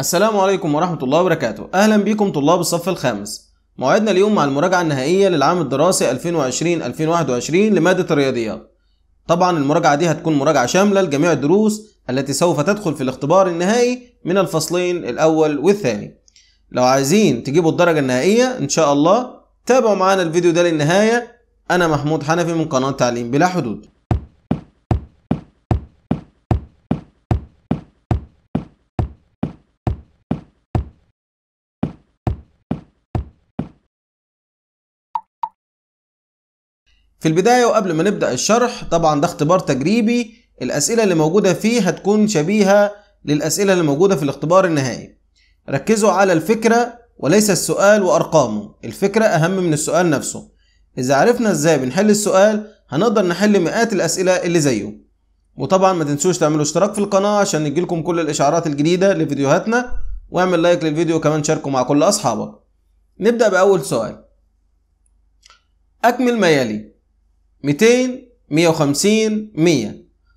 السلام عليكم ورحمة الله وبركاته أهلا بكم طلاب الصف الخامس موعدنا اليوم مع المراجعة النهائية للعام الدراسي 2020-2021 لمادة الرياضيات طبعا المراجعة دي هتكون مراجعة شاملة لجميع الدروس التي سوف تدخل في الاختبار النهائي من الفصلين الأول والثاني لو عايزين تجيبوا الدرجة النهائية إن شاء الله تابعوا معانا الفيديو ده للنهاية أنا محمود حنفي من قناة تعليم بلا حدود في البداية وقبل ما نبدأ الشرح طبعا ده اختبار تجريبي الأسئلة اللي موجودة فيه هتكون شبيهة للأسئلة اللي موجودة في الاختبار النهائي ركزوا على الفكرة وليس السؤال وأرقامه الفكرة أهم من السؤال نفسه إذا عرفنا إزاي بنحل السؤال هنقدر نحل مئات الأسئلة اللي زيه وطبعا ما تنسوش تعملوا اشتراك في القناة عشان يجيلكم كل الإشعارات الجديدة لفيديوهاتنا واعمل لايك للفيديو وكمان شاركه مع كل أصحابك نبدأ بأول سؤال أكمل ما يلي 200 150 100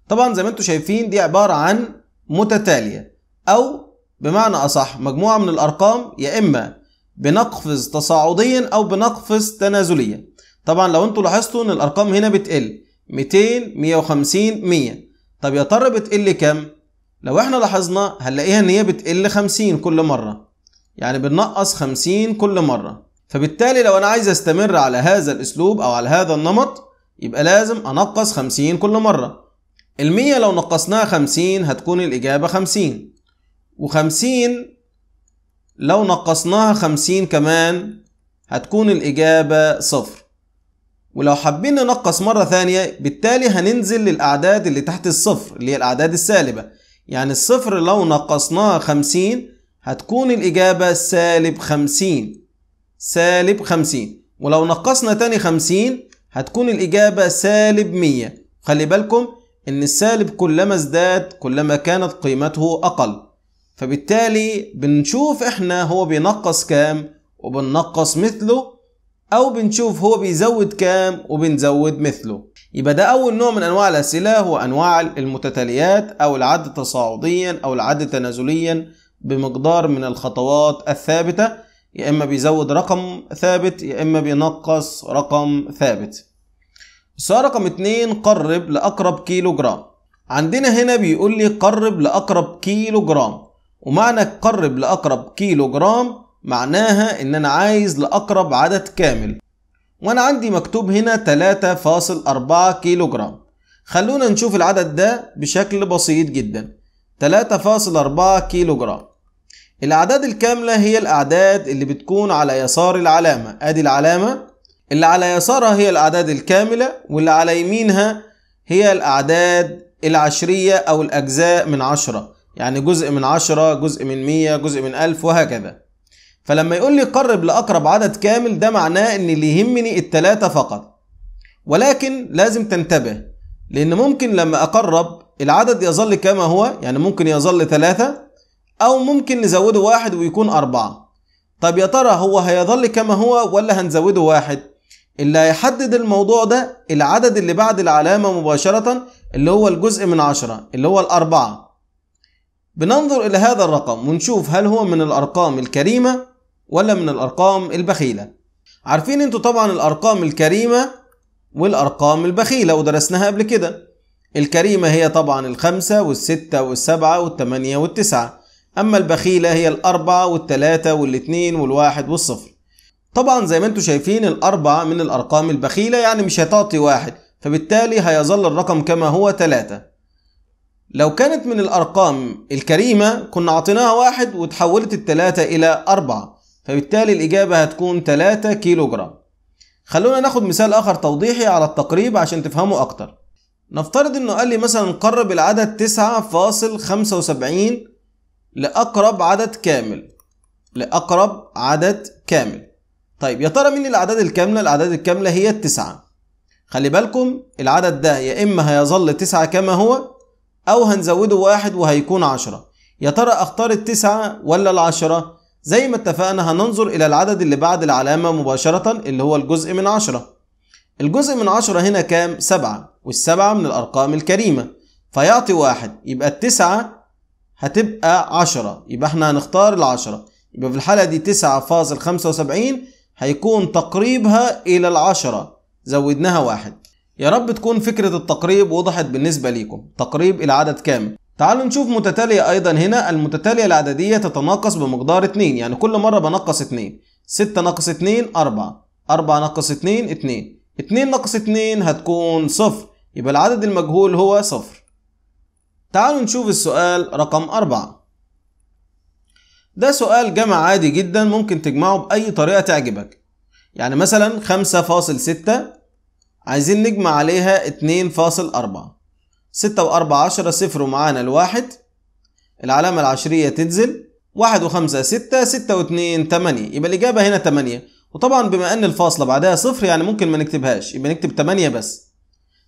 طبعا زي ما انتم شايفين دي عبارة عن متتالية أو بمعنى أصح مجموعة من الأرقام يا إما بنقفز تصاعديا أو بنقفز تنازليا طبعا لو انتم لاحظتوا ان الأرقام هنا بتقل 200 150 100 طب يا ترى بتقل كام؟ لو احنا لاحظنا هنلاقيها ان هي بتقل 50 كل مرة يعني بننقص 50 كل مرة فبالتالي لو انا عايز استمر على هذا الاسلوب او على هذا النمط يبقى لازم أنقص 50 كل مرة المية لو نقصناها 50 هتكون الإجابة 50 و50 لو نقصناها 50 كمان هتكون الإجابة صفر ولو حابين ننقص مرة ثانية بالتالي هننزل للأعداد اللي تحت الصفر اللي هي الأعداد السالبة يعني الصفر لو نقصناها 50 هتكون الإجابة سالب 50 سالب 50 ولو نقصنا تاني 50 هتكون الإجابة سالب 100 خلي بالكم إن السالب كلما ازداد كلما كانت قيمته أقل فبالتالي بنشوف إحنا هو بينقص كام وبننقص مثله أو بنشوف هو بيزود كام وبنزود مثله يبقى ده أول نوع من أنواع الأسئلة هو أنواع المتتاليات أو العد تصاعديا أو العد تنازليا بمقدار من الخطوات الثابتة يا إما بيزود رقم ثابت يا إما بينقص رقم ثابت السؤال رقم اتنين قرب لأقرب كيلو جرام عندنا هنا بيقول لي قرب لأقرب كيلو جرام ومعنى قرب لأقرب كيلو جرام معناها إن أنا عايز لأقرب عدد كامل وأنا عندي مكتوب هنا 3.4 كيلو جرام خلونا نشوف العدد ده بشكل بسيط جدا 3.4 كيلو جرام الأعداد الكاملة هي الأعداد اللي بتكون على يسار العلامة أدي العلامة اللي على يسارها هي الأعداد الكاملة واللي على يمينها هي الأعداد العشرية أو الأجزاء من عشرة يعني جزء من عشرة جزء من مية جزء من ألف وهكذا فلما يقول لي قرب لأقرب عدد كامل ده معناه إن اللي يهمني التلاتة فقط ولكن لازم تنتبه لأن ممكن لما أقرب العدد يظل كما هو يعني ممكن يظل ثلاثة أو ممكن نزوده واحد ويكون أربعة طب يا ترى هو هيظل كما هو ولا هنزوده واحد اللي هيحدد الموضوع ده العدد اللي بعد العلامة مباشرة اللي هو الجزء من عشرة اللي هو الأربعة بننظر إلى هذا الرقم ونشوف هل هو من الأرقام الكريمة ولا من الأرقام البخيلة عارفين انتوا طبعا الأرقام الكريمة والأرقام البخيلة ودرسناها قبل كده الكريمة هي طبعا الخمسة والستة والسبعة والتمانية والتسعة اما البخيلة هي الاربعة والتلاتة والاتنين والواحد والصفر طبعا زي ما انتم شايفين الاربعة من الارقام البخيلة يعني مش هتعطي واحد فبالتالي هيظل الرقم كما هو تلاتة لو كانت من الارقام الكريمة كنا عطيناها واحد وتحولت التلاتة الى اربعة فبالتالي الاجابة هتكون تلاتة كيلو جرام خلونا ناخد مثال اخر توضيحي على التقريب عشان تفهموا اكتر نفترض انه قال لي مثلا قرب العدد 9.75 لأقرب عدد كامل لأقرب عدد كامل طيب يا ترى مين الأعداد الكاملة؟ الأعداد الكاملة هي التسعة خلي بالكم العدد ده يا إما هيظل تسعة كما هو أو هنزوده واحد وهيكون عشرة يا ترى أختار التسعة ولا العشرة؟ زي ما اتفقنا هننظر إلى العدد اللي بعد العلامة مباشرة اللي هو الجزء من عشرة الجزء من عشرة هنا كام؟ سبعة والسبعة من الأرقام الكريمة فيعطي واحد يبقى التسعة هتبقى 10 يبقى احنا هنختار ال 10 يبقى في الحالة دي 9.75 هيكون تقريبها إلى ال 10 زودناها واحد يا رب تكون فكرة التقريب وضحت بالنسبة ليكم تقريب الى عدد كامل تعالوا نشوف متتالية أيضا هنا المتتالية العددية تتناقص بمقدار 2 يعني كل مرة بنقص 2 6 ناقص 2 4 4 ناقص 2 2 2 ناقص 2 هتكون صفر يبقى العدد المجهول هو صفر تعالوا نشوف السؤال رقم أربعة ده سؤال جمع عادي جدا ممكن تجمعه بأي طريقة تعجبك يعني مثلا خمسة فاصل ستة عايزين نجمع عليها اتنين فاصل أربعة ستة وأربعة عشرة صفر ومعانا الواحد العلامة العشرية تنزل واحد وخمسة ستة ستة واتنين تمانية يبقى الإجابة هنا تمانية وطبعا بما أن الفاصلة بعدها صفر يعني ممكن ما نكتبهاش يبقى نكتب تمانية بس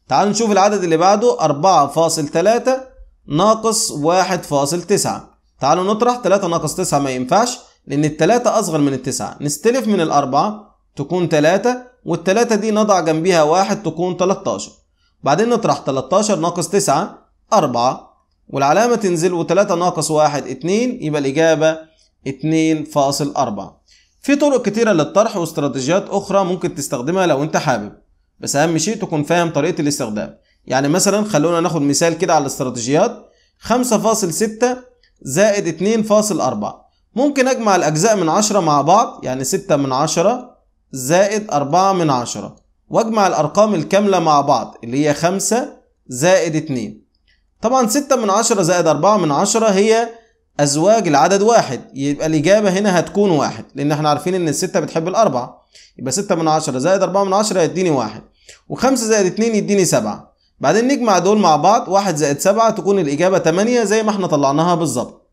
تعالوا نشوف العدد اللي بعده أربعة فاصل تلاتة ناقص 1.9 تعالوا نطرح 3 ناقص 9 ما ينفعش لأن التلاتة أصغر من التسعة نستلف من الأربعة تكون تلاتة والتلاتة دي نضع جنبها واحد تكون 13 بعدين نطرح 13 ناقص 9 4 والعلامة تنزل وتلاتة ناقص واحد اتنين يبقى الإجابة فاصل 2.4 في طرق كتيرة للطرح واستراتيجيات أخرى ممكن تستخدمها لو أنت حابب بس أهم شيء تكون فاهم طريقة الاستخدام يعني مثلا خلونا ناخد مثال كده على الاستراتيجيات 5.6 زائد 2.4 ممكن اجمع الاجزاء من 10 مع بعض يعني 6 من 10 زائد 4 من 10 واجمع الارقام الكاملة مع بعض اللي هي 5 زائد 2 طبعا 6 من 10 زائد 4 من 10 هي ازواج العدد واحد يبقى الاجابه هنا هتكون واحد لان احنا عارفين ان السته بتحب الاربعه يبقى 6 من 10 زائد 4 من 10 يديني واحد و5 زائد 2 يديني 7 بعدين نجمع دول مع بعض واحد زائد سبعة تكون الإجابة تمانية زي ما احنا طلعناها بالظبط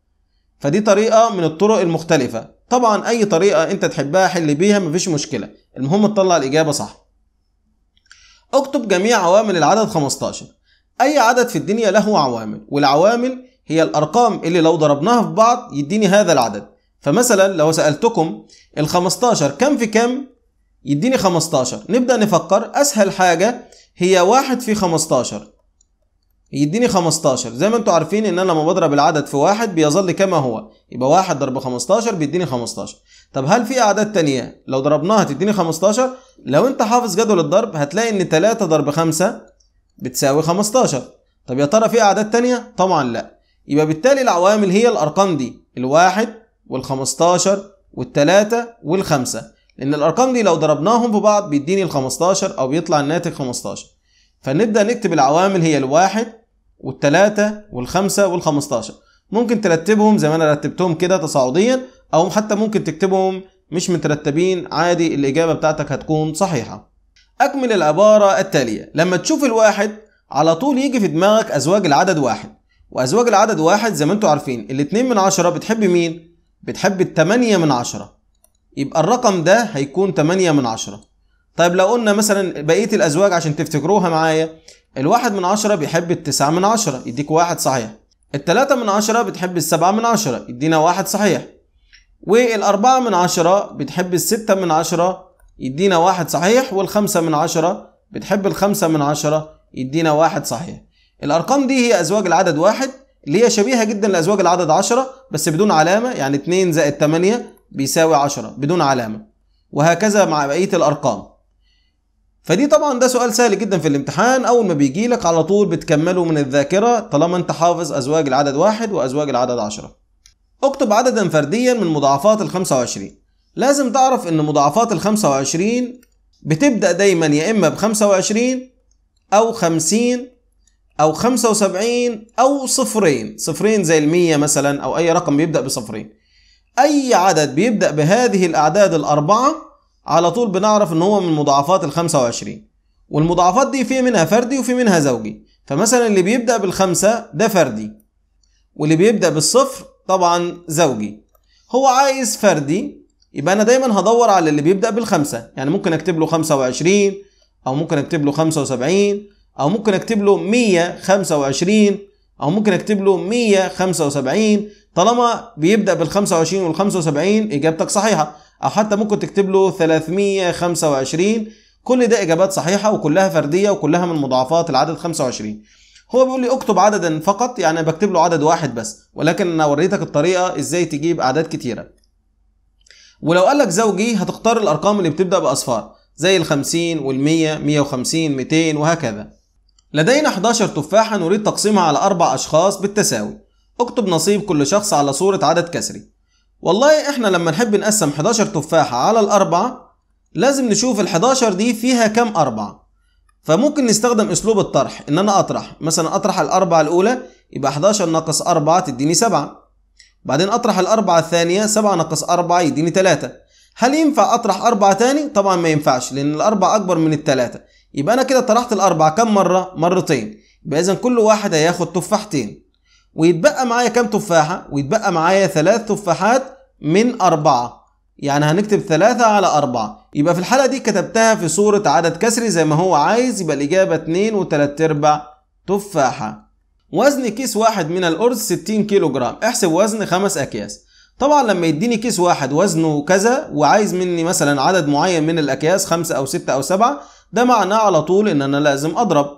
فدي طريقة من الطرق المختلفة طبعا أي طريقة أنت تحبها حل بيها مفيش مشكلة المهم تطلع الإجابة صح اكتب جميع عوامل العدد 15 أي عدد في الدنيا له عوامل والعوامل هي الأرقام اللي لو ضربناها في بعض يديني هذا العدد فمثلا لو سألتكم ال 15 كم في كم يديني 15 نبدأ نفكر أسهل حاجة هي واحد في 15 يديني 15 زي ما انتوا عارفين ان انا لما بضرب العدد في واحد بيظل كما هو يبقى واحد ضرب 15 بيديني 15 طب هل في اعداد تانية لو ضربناها تديني 15 لو انت حافظ جدول الضرب هتلاقي ان 3 ضرب 5 بتساوي 15 طب يا ترى في اعداد تانية طبعا لا يبقى بالتالي العوامل هي الارقام دي الواحد والخمستاشر والتلاتة والخمسة لان الارقام دي لو ضربناهم في بعض بيديني ال 15 او بيطلع الناتج 15 فنبدا نكتب العوامل هي الواحد والتلاتة والخمسة والخمستاشر ممكن ترتبهم زي ما انا رتبتهم كده تصاعديا او حتى ممكن تكتبهم مش مترتبين عادي الاجابة بتاعتك هتكون صحيحة اكمل العبارة التالية لما تشوف الواحد على طول يجي في دماغك ازواج العدد واحد وازواج العدد واحد زي ما انتوا عارفين الاثنين من عشرة بتحب مين؟ بتحب التمانية من عشرة يبقى الرقم ده هيكون 8 من 10 طيب لو قلنا مثلا بقيه الازواج عشان تفتكروها معايا الواحد من عشرة بيحب التسعة من عشرة يديك واحد صحيح التلاتة من عشرة بتحب السبعة من عشرة يدينا واحد صحيح والأربعة من عشرة بتحب الستة من عشرة يدينا واحد صحيح والخمسة من عشرة بتحب الخمسة من عشرة يدينا واحد صحيح الأرقام دي هي أزواج العدد واحد اللي هي شبيهة جدا لأزواج العدد عشرة بس بدون علامة يعني اتنين زائد تمانية بيساوي 10 بدون علامة وهكذا مع بقية الأرقام فدي طبعا ده سؤال سهل جدا في الامتحان أول ما بيجي لك على طول بتكمله من الذاكرة طالما أنت حافظ أزواج العدد واحد وأزواج العدد 10 اكتب عددا فرديا من مضاعفات ال 25 لازم تعرف إن مضاعفات ال 25 بتبدأ دايما يا إما ب 25 أو 50 أو 75 أو صفرين صفرين زي المية مثلا أو أي رقم بيبدأ بصفرين أي عدد بيبدأ بهذه الأعداد الأربعة على طول بنعرف إن هو من مضاعفات ال 25 والمضاعفات دي في منها فردي وفي منها زوجي فمثلا اللي بيبدأ بالخمسة ده فردي واللي بيبدأ بالصفر طبعا زوجي هو عايز فردي يبقى أنا دايما هدور على اللي بيبدأ بالخمسة يعني ممكن أكتب له 25 أو ممكن أكتب له 75 أو ممكن أكتب له 125 او ممكن اكتب له 175 طالما بيبدا بال 25 وال 75 اجابتك صحيحه او حتى ممكن تكتب له 325 كل ده اجابات صحيحه وكلها فرديه وكلها من مضاعفات العدد 25 هو بيقول لي اكتب عددا فقط يعني بكتب له عدد واحد بس ولكن انا وريتك الطريقه ازاي تجيب اعداد كتيره ولو قال لك زوجي هتختار الارقام اللي بتبدا باصفار زي ال 50 وال 100 150 200 وهكذا لدينا 11 تفاحة نريد تقسيمها على أربع أشخاص بالتساوي اكتب نصيب كل شخص على صورة عدد كسري والله احنا لما نحب نقسم 11 تفاحة على الأربعة لازم نشوف ال 11 دي فيها كم أربعة فممكن نستخدم أسلوب الطرح إن أنا أطرح مثلا أطرح الأربعة الأولى يبقى 11 ناقص 4 تديني 7 بعدين أطرح الأربعة الثانية 7 ناقص 4 يديني 3 هل ينفع أطرح أربعة تاني؟ طبعا ما ينفعش لأن الأربعة أكبر من الثلاثة يبقى انا كده طرحت الاربعه كم مره مرتين يبقى اذا كل واحد هياخد تفاحتين ويتبقى معايا كام تفاحه ويتبقى معايا ثلاث تفاحات من اربعه يعني هنكتب ثلاثة على أربعة يبقى في الحالة دي كتبتها في صورة عدد كسري زي ما هو عايز يبقى الإجابة 2 وتلات أرباع تفاحة وزن كيس واحد من الأرز 60 كيلو جرام احسب وزن خمس أكياس طبعا لما يديني كيس واحد وزنه كذا وعايز مني مثلا عدد معين من الأكياس خمسة أو ستة أو سبعة ده معناه على طول ان انا لازم اضرب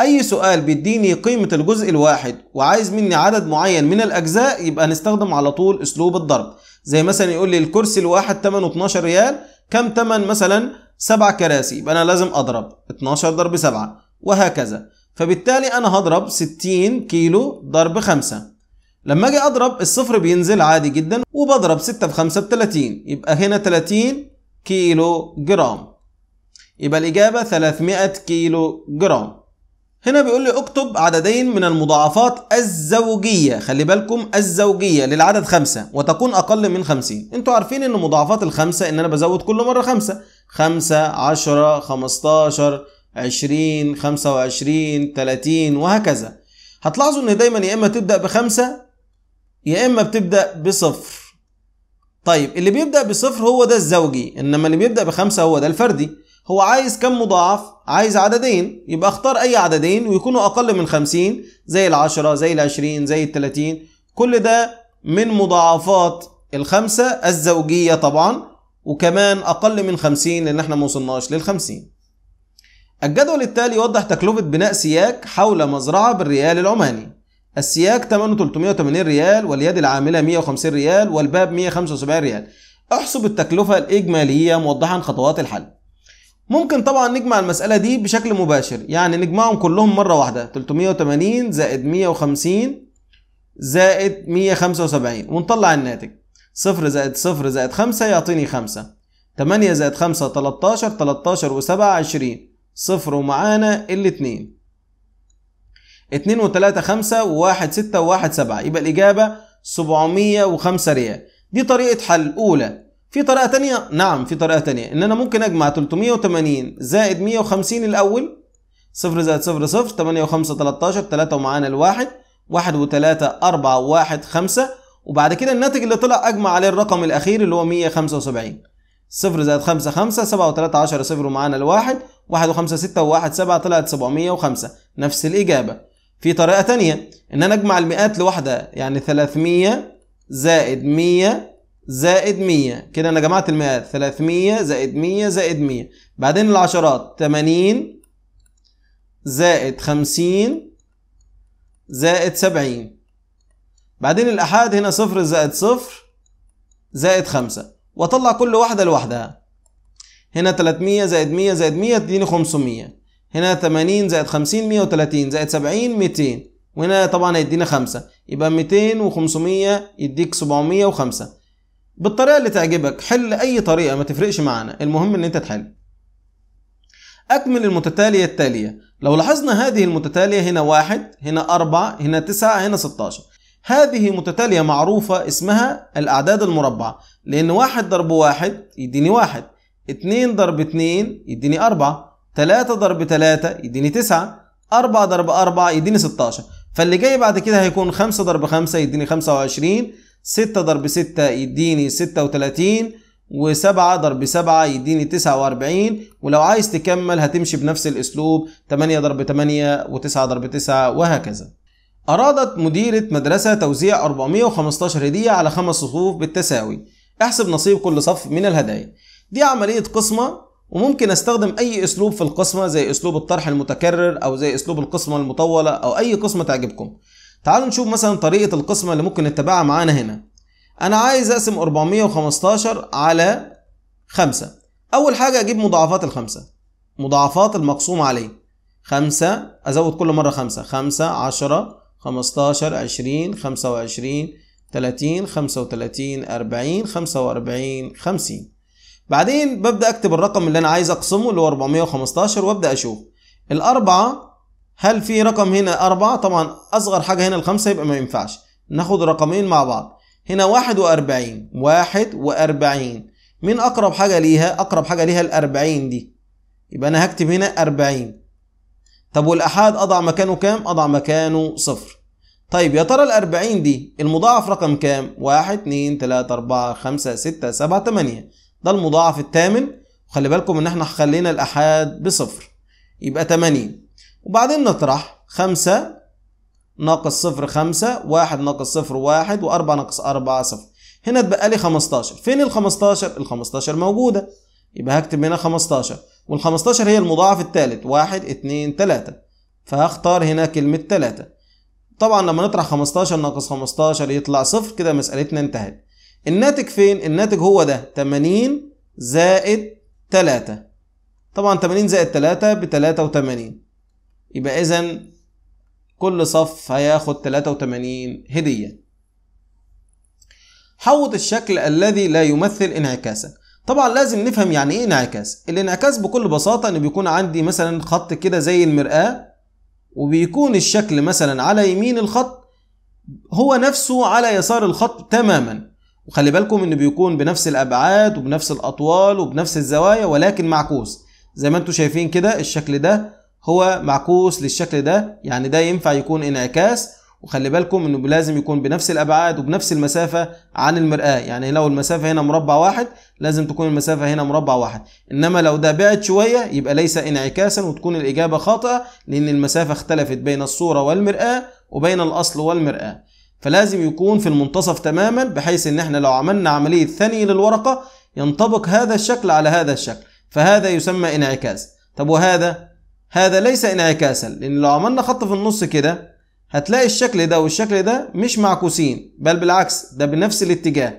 اي سؤال بيديني قيمة الجزء الواحد وعايز مني عدد معين من الاجزاء يبقى نستخدم على طول اسلوب الضرب زي مثلا يقول لي الكرسي الواحد ثمنه 12 ريال كم ثمن مثلا 7 كراسي يبقى انا لازم اضرب 12 ضرب 7 وهكذا فبالتالي انا هضرب 60 كيلو ضرب 5 لما اجي اضرب الصفر بينزل عادي جدا وبضرب 6 في 5 ب 30 يبقى هنا 30 كيلو جرام يبقى الإجابة 300 كيلو جرام هنا بيقول لي اكتب عددين من المضاعفات الزوجية خلي بالكم الزوجية للعدد خمسة وتكون أقل من خمسين انتوا عارفين ان مضاعفات الخمسة ان أنا بزود كل مرة خمسة خمسة عشرة خمستاشر عشرين خمسة وعشرين تلاتين وهكذا هتلاحظوا ان دايما يا اما تبدأ بخمسة يا اما بتبدأ بصفر طيب اللي بيبدأ بصفر هو ده الزوجي انما اللي بيبدأ بخمسة هو ده الفردي هو عايز كم مضاعف عايز عددين يبقى اختار اي عددين ويكونوا اقل من 50 زي العشرة زي العشرين زي التلاتين كل ده من مضاعفات الخمسة الزوجية طبعا وكمان اقل من 50 لان احنا ما وصلناش لل 50 الجدول التالي يوضح تكلفة بناء سياك حول مزرعة بالريال العماني السياك ثمنه 380 ريال واليد العاملة 150 ريال والباب 175 ريال احسب التكلفة الإجمالية موضحا خطوات الحل ممكن طبعا نجمع المسألة دي بشكل مباشر يعني نجمعهم كلهم مرة واحدة 380 زائد 150 زائد 175 ونطلع الناتج 0 زائد 0 زائد 5 يعطيني 5 8 زائد 5 13 13 و7 20 0 ومعانا ال 2 2 و3 5 و1 6 و1 7 يبقى الإجابة 705 ريال دي طريقة حل أولى في طريقه تانية نعم في طريقه تانية ان انا ممكن اجمع 380 زائد 150 الاول 0 زائد 0 0 8 و5 13 3 ومعانا الواحد 1 و3 4 1 5 وبعد كده الناتج اللي طلع اجمع عليه الرقم الاخير اللي هو 175 0 زائد 5 5 7 و3 10 0 ومعانا الواحد 1 و5 6 و1 7 طلعت 705 نفس الاجابه في طريقه تانية ان انا اجمع المئات لوحدها يعني 300 زائد 100 زائد 100 كده انا جمعت المئات 300 زائد 100 زائد 100 بعدين العشرات 80 زائد 50 زائد 70 بعدين الأحاد هنا صفر زائد صفر زائد خمسة وأطلع كل واحدة لوحدها هنا 300 زائد 100 زائد 100 تديني 500 هنا 80 زائد 50 130 زائد 70 200 وهنا طبعا هيدينا 5 يبقى 200 و500 يديك 705 بالطريقه اللي تعجبك حل اي طريقه ما تفرقش معانا المهم ان انت تحل أكمل المتتالية التالية لو لاحظنا هذه المتتالية هنا واحد هنا أربعة هنا تسعة هنا 16 هذه متتالية معروفة اسمها الأعداد المربعة لأن واحد ضرب واحد يديني واحد اتنين ضرب اتنين يديني أربعة تلاتة ضرب تلاتة يديني تسعة أربعة ضرب أربعة يديني ستاشر فاللي جاي بعد كده هيكون خمسة ضرب خمسة يديني خمسة وعشرين 6 ضرب 6 يديني 36 و7 ضرب 7 يديني 49 ولو عايز تكمل هتمشي بنفس الاسلوب 8 ضرب 8 و9 ضرب 9 وهكذا أرادت مديرة مدرسة توزيع 415 هدية على خمس صفوف بالتساوي احسب نصيب كل صف من الهدايا دي عملية قسمة وممكن استخدم اي اسلوب في القسمة زي اسلوب الطرح المتكرر او زي اسلوب القسمة المطولة او اي قسمة تعجبكم تعالوا نشوف مثلا طريقة القسمة اللي ممكن نتبعها معانا هنا أنا عايز أقسم 415 على 5 أول حاجة أجيب مضاعفات الخمسة مضاعفات المقسوم عليه 5 أزود كل مرة 5 5 10 15 20 25 30 35 40 45 50 بعدين ببدأ أكتب الرقم اللي أنا عايز أقسمه اللي هو 415 وأبدأ أشوف الأربعة هل في رقم هنا أربعة طبعا أصغر حاجة هنا الخمسة يبقى ما ينفعش ناخد رقمين مع بعض هنا واحد وأربعين واحد وأربعين مين أقرب حاجة ليها أقرب حاجة ليها الأربعين دي يبقى أنا هكتب هنا أربعين طب والأحاد أضع مكانه كام أضع مكانه صفر طيب يا ترى الأربعين دي المضاعف رقم كام واحد اتنين تلاتة أربعة خمسة ستة سبعة تمانية ده المضاعف الثامن خلي بالكم ان احنا خلينا الأحاد بصفر يبقى تمانين وبعدين نطرح خمسة ناقص صفر خمسة واحد ناقص صفر واحد وأربعة ناقص أربعة صفر هنا اتبقى لي 15 فين ال 15 ال 15 موجودة يبقى هكتب هنا 15 وال 15 هي المضاعف الثالث 1 2 3 فهختار هنا كلمة 3 طبعا لما نطرح 15 ناقص 15 يطلع صفر كده مسألتنا انتهت الناتج فين؟ الناتج هو ده 80 زائد 3 طبعا 80 زائد 3 ب 83 يبقى اذا كل صف هياخد 83 هدية حوض الشكل الذي لا يمثل انعكاسا طبعا لازم نفهم يعني ايه انعكاس الانعكاس بكل بساطة ان بيكون عندي مثلا خط كده زي المرآة وبيكون الشكل مثلا على يمين الخط هو نفسه على يسار الخط تماما وخلي بالكم انه بيكون بنفس الابعاد وبنفس الاطوال وبنفس الزوايا ولكن معكوس زي ما انتم شايفين كده الشكل ده هو معكوس للشكل ده يعني ده ينفع يكون انعكاس وخلي بالكم انه لازم يكون بنفس الابعاد وبنفس المسافه عن المراه يعني لو المسافه هنا مربع واحد لازم تكون المسافه هنا مربع واحد انما لو ده بعد شويه يبقى ليس انعكاسا وتكون الاجابه خاطئه لان المسافه اختلفت بين الصوره والمراه وبين الاصل والمراه فلازم يكون في المنتصف تماما بحيث ان احنا لو عملنا عمليه ثني للورقه ينطبق هذا الشكل على هذا الشكل فهذا يسمى انعكاس طب وهذا هذا ليس انعكاسا لأن لو عملنا خط في النص كده هتلاقي الشكل ده والشكل ده مش معكوسين بل بالعكس ده بنفس الاتجاه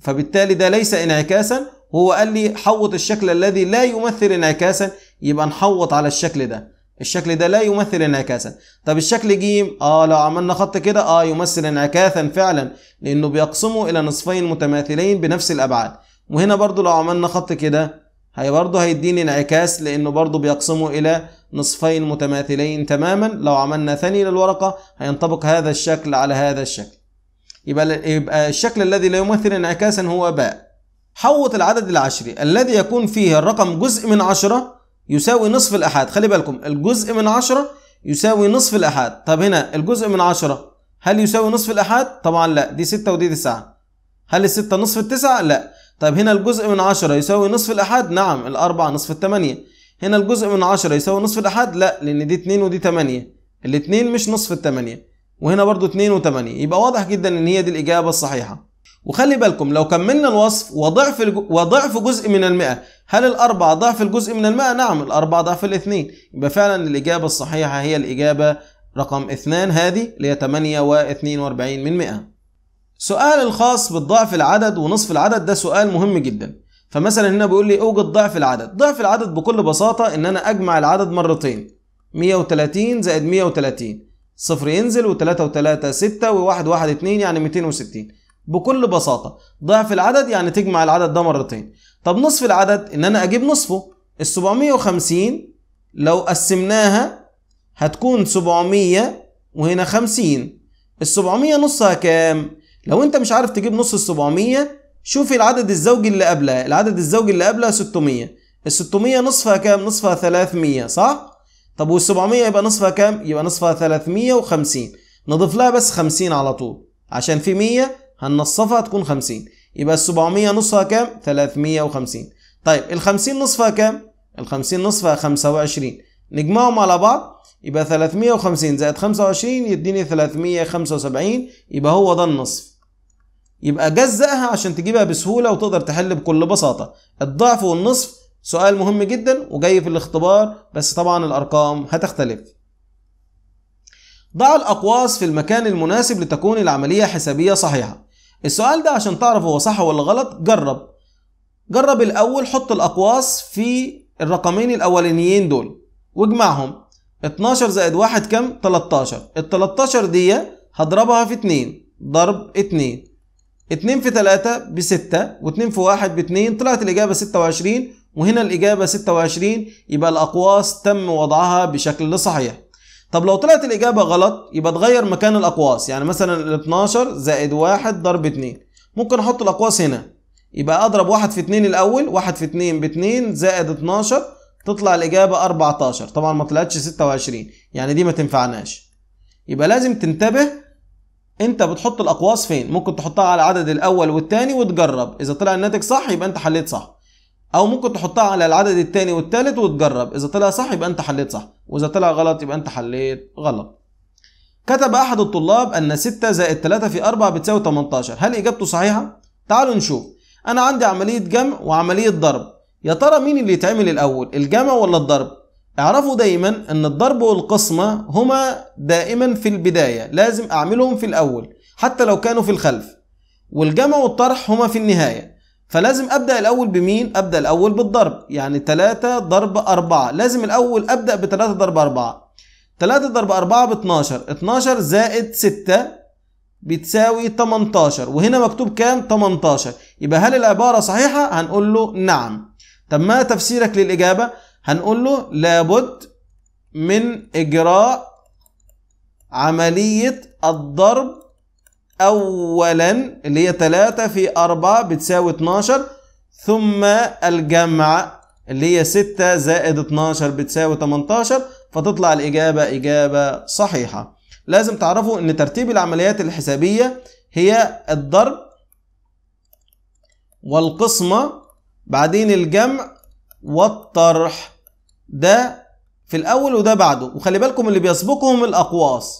فبالتالي ده ليس انعكاسا هو قال لي حوط الشكل الذي لا يمثل انعكاسا يبقى نحوط على الشكل ده الشكل ده لا يمثل انعكاسا طب الشكل ج اه لو عملنا خط كده اه يمثل انعكاسا فعلا لانه بيقسمه الى نصفين متماثلين بنفس الابعاد وهنا برضو لو عملنا خط كده هي برضو هيديني انعكاس لانه برضو بيقسمه الى نصفين متماثلين تماما لو عملنا ثاني للورقة هينطبق هذا الشكل على هذا الشكل يبقى, يبقى الشكل الذي لا يمثل انعكاسا هو باء حوط العدد العشري الذي يكون فيه الرقم جزء من عشرة يساوي نصف الأحاد خلي بالكم الجزء من عشرة يساوي نصف الأحاد طب هنا الجزء من عشرة هل يساوي نصف الأحاد؟ طبعا لا دي ستة ودي تسعة هل الستة نصف التسعة؟ لا طب هنا الجزء من عشرة يساوي نصف الأحاد؟ نعم الأربعة نصف الثمانية هنا الجزء من 10 يساوي نصف الأحد لا لأن دي 2 ودي 8 الاتنين مش نصف التمانية وهنا برضو 2 و8 يبقى واضح جدا ان هي دي الاجابه الصحيحه وخلي بالكم لو كملنا الوصف وضعف وضعف جزء من المئة هل الأربعة ضعف الجزء من المئة؟ نعم الأربعة ضعف الاثنين يبقى فعلا الإجابة الصحيحة هي الإجابة رقم اثنان هذه اللي هي تمانية واثنين واربعين من مئة سؤال الخاص بالضعف العدد ونصف العدد ده سؤال مهم جدا فمثلا هنا بيقول لي اوجد ضعف العدد ضعف العدد بكل بساطة ان انا اجمع العدد مرتين 130 زائد 130 صفر ينزل و3 و3 6 و1 و1 2 يعني 260 بكل بساطة ضعف العدد يعني تجمع العدد ده مرتين طب نصف العدد ان انا اجيب نصفه ال 750 لو قسمناها هتكون 700 وهنا 50 ال 700 نصها كام؟ لو انت مش عارف تجيب نص ال 700 شوفي العدد الزوجي اللي قبلها العدد الزوجي اللي قبلها 600 ال 600 نصفها كام نصفها 300 صح طب وال 700 يبقى نصفها كام يبقى نصفها 350 نضيف لها بس 50 على طول عشان في 100 هننصفها تكون 50 يبقى ال 700 نصفها كام 350 طيب ال 50 نصفها كام ال 50 نصفها 25 نجمعهم على بعض يبقى 350 زائد 25 يديني 375 يبقى هو ده النصف يبقى جزأها عشان تجيبها بسهولة وتقدر تحل بكل بساطة الضعف والنصف سؤال مهم جدا وجاي في الاختبار بس طبعا الأرقام هتختلف ضع الأقواس في المكان المناسب لتكون العملية حسابية صحيحة السؤال ده عشان تعرف هو صح ولا غلط جرب جرب الأول حط الأقواس في الرقمين الأولانيين دول واجمعهم 12 زائد 1 كام 13 ال 13 دي هضربها في 2 ضرب 2 2 في 3 ب 6 و2 في 1 ب 2 طلعت الإجابة 26 وهنا الإجابة 26 يبقى الأقواس تم وضعها بشكل صحيح طب لو طلعت الإجابة غلط يبقى تغير مكان الأقواس يعني مثلا ال 12 زائد 1 ضرب 2 ممكن أحط الأقواس هنا يبقى أضرب 1 في 2 الأول 1 في 2 ب 2 زائد 12 تطلع الإجابة 14 طبعا ما طلعتش 26 يعني دي ما تنفعناش يبقى لازم تنتبه انت بتحط الاقواس فين ممكن تحطها على العدد الاول والثاني وتجرب اذا طلع الناتج صح يبقى انت حليت صح او ممكن تحطها على العدد الثاني والثالث وتجرب اذا طلع صح يبقى انت حليت صح واذا طلع غلط يبقى انت حليت غلط كتب احد الطلاب ان 6 زائد 3 في 4 بتساوي 18 هل اجابته صحيحه تعالوا نشوف انا عندي عمليه جمع وعمليه ضرب يا ترى مين اللي يتعمل الاول الجمع ولا الضرب اعرفوا دايما ان الضرب والقسمة هما دائما في البداية لازم اعملهم في الاول حتى لو كانوا في الخلف والجمع والطرح هما في النهاية فلازم ابدأ الاول بمين؟ ابدأ الاول بالضرب يعني 3 ضرب 4 لازم الاول ابدأ ب 3 ضرب 4 3 ضرب 4 ب 12 12 زائد 6 بتساوي 18 وهنا مكتوب كام 18 يبقى هل العبارة صحيحة هنقول له نعم طب ما تفسيرك للإجابة هنقول له لابد من إجراء عملية الضرب أولا اللي هي 3 في 4 بتساوي 12 ثم الجمع اللي هي 6 زائد 12 بتساوي 18 فتطلع الإجابة إجابة صحيحة لازم تعرفوا أن ترتيب العمليات الحسابية هي الضرب والقسمة بعدين الجمع والطرح ده في الاول وده بعده وخلي بالكم اللي بيسبقهم الاقواس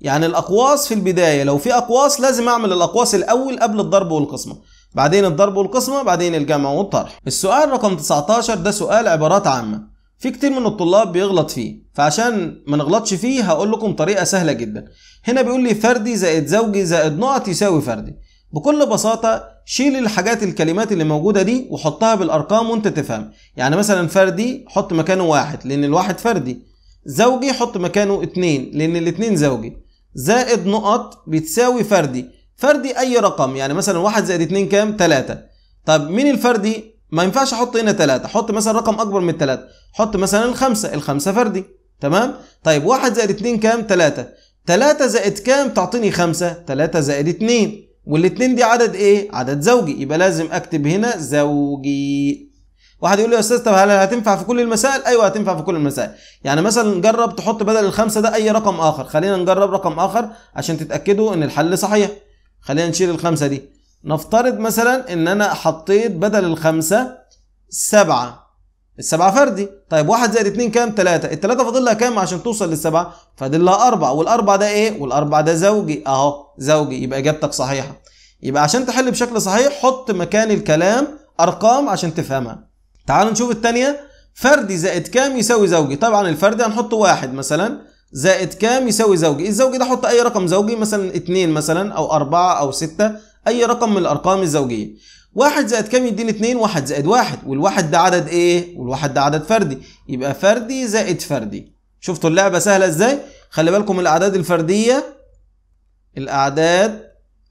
يعني الاقواس في البدايه لو في اقواس لازم اعمل الاقواس الاول قبل الضرب والقسمه بعدين الضرب والقسمه بعدين الجمع والطرح السؤال رقم 19 ده سؤال عبارات عامه في كتير من الطلاب بيغلط فيه فعشان ما نغلطش فيه هقول لكم طريقه سهله جدا هنا بيقول لي فردي زائد زوجي زائد نقط يساوي فردي بكل بساطه شيل الحاجات الكلمات اللي موجوده دي وحطها بالارقام وانت تفهم يعني مثلا فردي حط مكانه واحد لان الواحد فردي زوجي حط مكانه اتنين لان الاتنين زوجي زائد نقط بتساوي فردي فردي اي رقم يعني مثلا واحد زائد اتنين كام تلاتة طب مين الفردي ما ينفعش احط هنا تلاتة حط مثلا رقم اكبر من التلاتة حط مثلا الخمسة الخمسة فردي تمام طيب واحد زائد اتنين كام تلاتة تلاتة زائد كام تعطيني خمسة تلاتة زائد اتنين والاتنين دي عدد ايه عدد زوجي يبقى لازم اكتب هنا زوجي واحد يقول لي يا استاذ طب هل هتنفع في كل المسائل ايوه هتنفع في كل المسائل يعني مثلا نجرب تحط بدل الخمسه ده اي رقم اخر خلينا نجرب رقم اخر عشان تتاكدوا ان الحل صحيح خلينا نشيل الخمسه دي نفترض مثلا ان انا حطيت بدل الخمسه سبعه السبعة فردي طيب واحد زائد اتنين كام تلاتة التلاتة فاضل لها كام عشان توصل للسبعة فاضل لها أربعة والأربعة ده إيه والأربعة ده زوجي أهو زوجي يبقى إجابتك صحيحة يبقى عشان تحل بشكل صحيح حط مكان الكلام أرقام عشان تفهمها تعالوا نشوف التانية فردي زائد كام يساوي زوجي طبعا الفردي هنحط واحد مثلا زائد كام يساوي زوجي الزوجي ده حط أي رقم زوجي مثلا اتنين مثلا أو أربعة أو ستة أي رقم من الأرقام الزوجية واحد زائد كام يديني اتنين واحد زائد واحد والواحد ده عدد ايه والواحد ده عدد فردي يبقى فردي زائد فردي شفتوا اللعبة سهلة ازاي خلي بالكم الاعداد الفردية الاعداد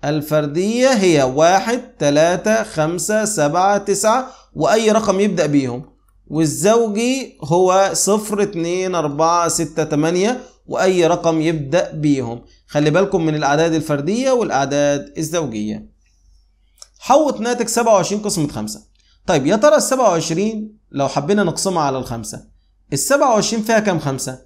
الفردية هي واحد تلاتة خمسة سبعة تسعة واي رقم يبدأ بيهم والزوجي هو صفر اتنين اربعة ستة تمانية واي رقم يبدأ بيهم خلي بالكم من الاعداد الفردية والاعداد الزوجية حوط ناتج 27 قسمة 5 طيب يا ترى ال 27 لو حبينا نقسمها على الخمسة ال 27 فيها كام خمسة؟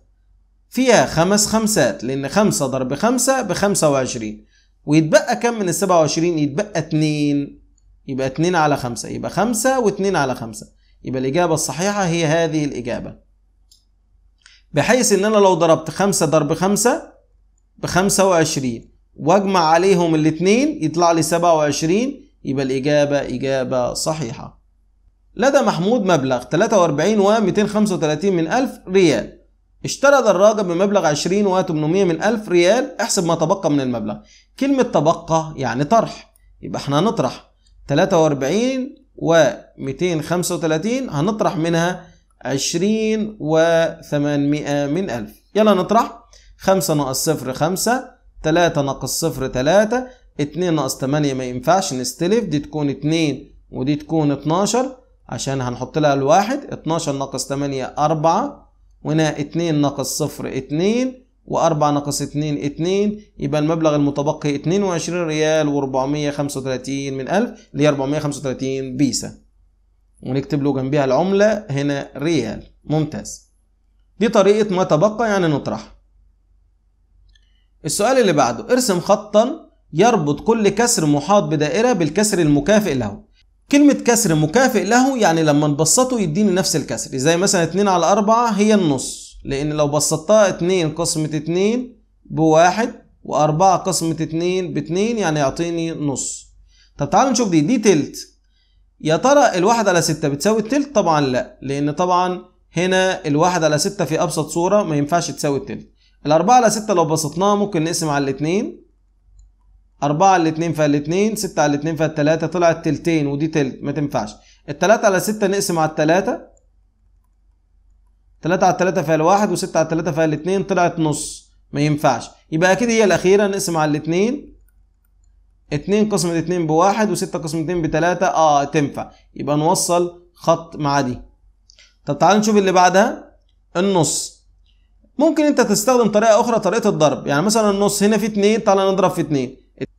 فيها خمس خمسات لأن خمسة ضرب خمسة بخمسة وعشرين ويتبقى كام من ال 27 يتبقى اتنين يبقى اتنين على خمسة يبقى خمسة واتنين على خمسة يبقى الإجابة الصحيحة هي هذه الإجابة بحيث إن أنا لو ضربت خمسة ضرب خمسة بخمسة وعشرين وأجمع عليهم الاتنين يطلع لي سبعة وعشرين يبقى الإجابة إجابة صحيحة لدى محمود مبلغ 43 و 235 من ألف ريال اشترى دراجة بمبلغ 20 و 800 من ألف ريال احسب ما تبقى من المبلغ كلمة تبقى يعني طرح يبقى احنا هنطرح 43 و 235 هنطرح منها 20 و 800 من ألف يلا نطرح 5 ناقص 0 5 3 ناقص 0 3 2 ناقص 8 ما ينفعش نستلف دي تكون 2 ودي تكون 12 عشان هنحط لها الواحد 12 ناقص 8 4 وهنا 2 ناقص 0 2 و4 ناقص 2 2 يبقى المبلغ المتبقي 22 ريال و435 من 1000 اللي هي 435 بيسا ونكتب له جنبها العملة هنا ريال ممتاز دي طريقة ما تبقى يعني نطرح السؤال اللي بعده ارسم خطا يربط كل كسر محاط بدائرة بالكسر المكافئ له كلمة كسر مكافئ له يعني لما نبسطه يديني نفس الكسر زي مثلا 2 على 4 هي النص لأن لو بسطتها 2 قسمة 2 بواحد و4 قسمة 2 ب2 يعني يعطيني نص طب تعالوا نشوف دي دي تلت يا ترى الواحد على ستة بتساوي التلت طبعا لا لأن طبعا هنا الواحد على ستة في أبسط صورة ما ينفعش تساوي التلت الأربعة على ستة لو بسطناها ممكن نقسم على الاتنين 4 على 2 فيها 2 6 على 2 فيها 3 طلعت تلتين ودي تلت ما تنفعش ال 3 على 6 نقسم على 3 3 على 3 فيها 1 و6 على 3 فيها 2 طلعت نص ما ينفعش يبقى اكيد هي الاخيره نقسم على 2 2 قسمة 2 ب 1 و6 قسمة 2 ب 3 اه تنفع يبقى نوصل خط مع دي طب تعال نشوف اللي بعدها النص ممكن انت تستخدم طريقه اخرى طريقه الضرب يعني مثلا النص هنا في 2 تعال نضرب في 2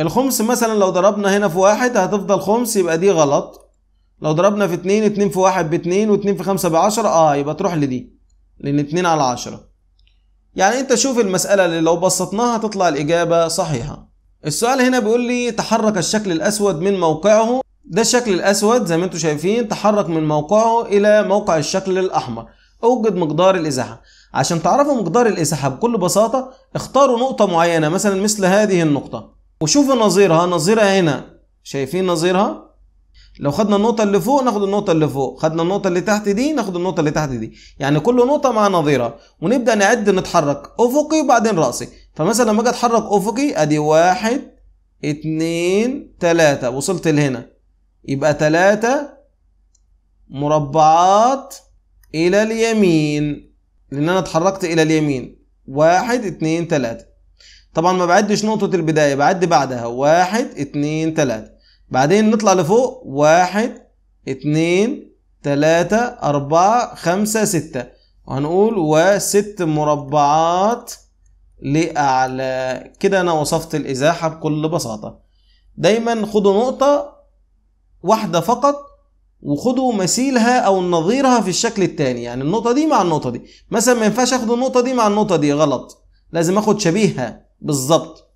الخمس مثلا لو ضربنا هنا في واحد هتفضل خمس يبقى دي غلط لو ضربنا في اتنين اتنين في واحد باتنين واتنين في خمسة بعشرة اه يبقى تروح لدي لان اتنين على عشرة يعني انت شوف المسألة اللي لو بسطناها تطلع الإجابة صحيحة السؤال هنا بيقول لي تحرك الشكل الأسود من موقعه ده الشكل الأسود زي ما انتم شايفين تحرك من موقعه إلى موقع الشكل الأحمر أوجد مقدار الإزاحة عشان تعرفوا مقدار الإزاحة بكل بساطة اختاروا نقطة معينة مثلا مثل هذه النقطة وشوفوا نظيرها نظيرها هنا شايفين نظيرها لو خدنا النقطة اللي فوق ناخد النقطة اللي فوق خدنا النقطة اللي تحت دي ناخد النقطة اللي تحت دي يعني كل نقطة مع نظيرها ونبدأ نعد نتحرك أفقي وبعدين رأسي فمثلا لما أجي أتحرك أفقي أدي واحد اتنين تلاتة وصلت لهنا يبقى تلاتة مربعات إلى اليمين لأن أنا اتحركت إلى اليمين واحد اتنين تلاتة طبعا ما بعدش نقطة البداية بعد بعدها واحد اتنين تلاتة بعدين نطلع لفوق واحد اتنين تلاتة أربعة خمسة ستة وهنقول وست مربعات لأعلى كده أنا وصفت الإزاحة بكل بساطة دايما خدوا نقطة واحدة فقط وخدوا مثيلها او نظيرها في الشكل التاني يعني النقطه دي مع النقطه دي مثلا ما ينفعش اخد النقطه دي مع النقطه دي غلط لازم اخد شبيهها بالظبط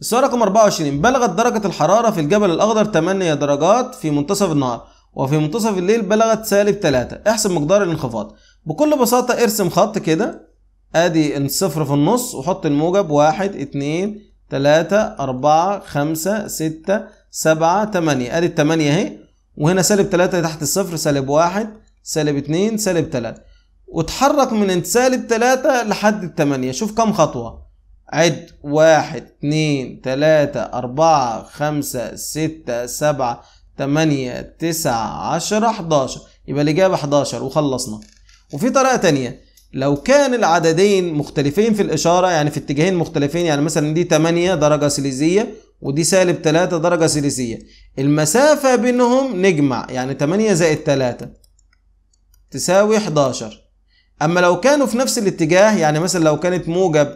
السؤال رقم 24 بلغت درجة الحرارة في الجبل الأخضر 8 درجات في منتصف النهار وفي منتصف الليل بلغت سالب 3 احسب مقدار الانخفاض بكل بساطة ارسم خط كده ادي الصفر في النص وحط الموجب 1 2 3 4 5 6 7 8 ادي ال اهي وهنا سالب 3 تحت الصفر سالب 1 سالب 2 سالب 3 وتحرك من سالب 3 لحد ال شوف كم خطوة عد واحد اتنين تلاتة أربعة خمسة ستة سبعة تمانية تسعة عشرة حداشر يبقى الإجابة حداشر وخلصنا وفي طريقة تانية لو كان العددين مختلفين في الإشارة يعني في اتجاهين مختلفين يعني مثلا دي تمانية درجة سيليزية ودي سالب تلاتة درجة سيليزية المسافة بينهم نجمع يعني تمانية زائد تلاتة تساوي حداشر أما لو كانوا في نفس الاتجاه يعني مثلا لو كانت موجب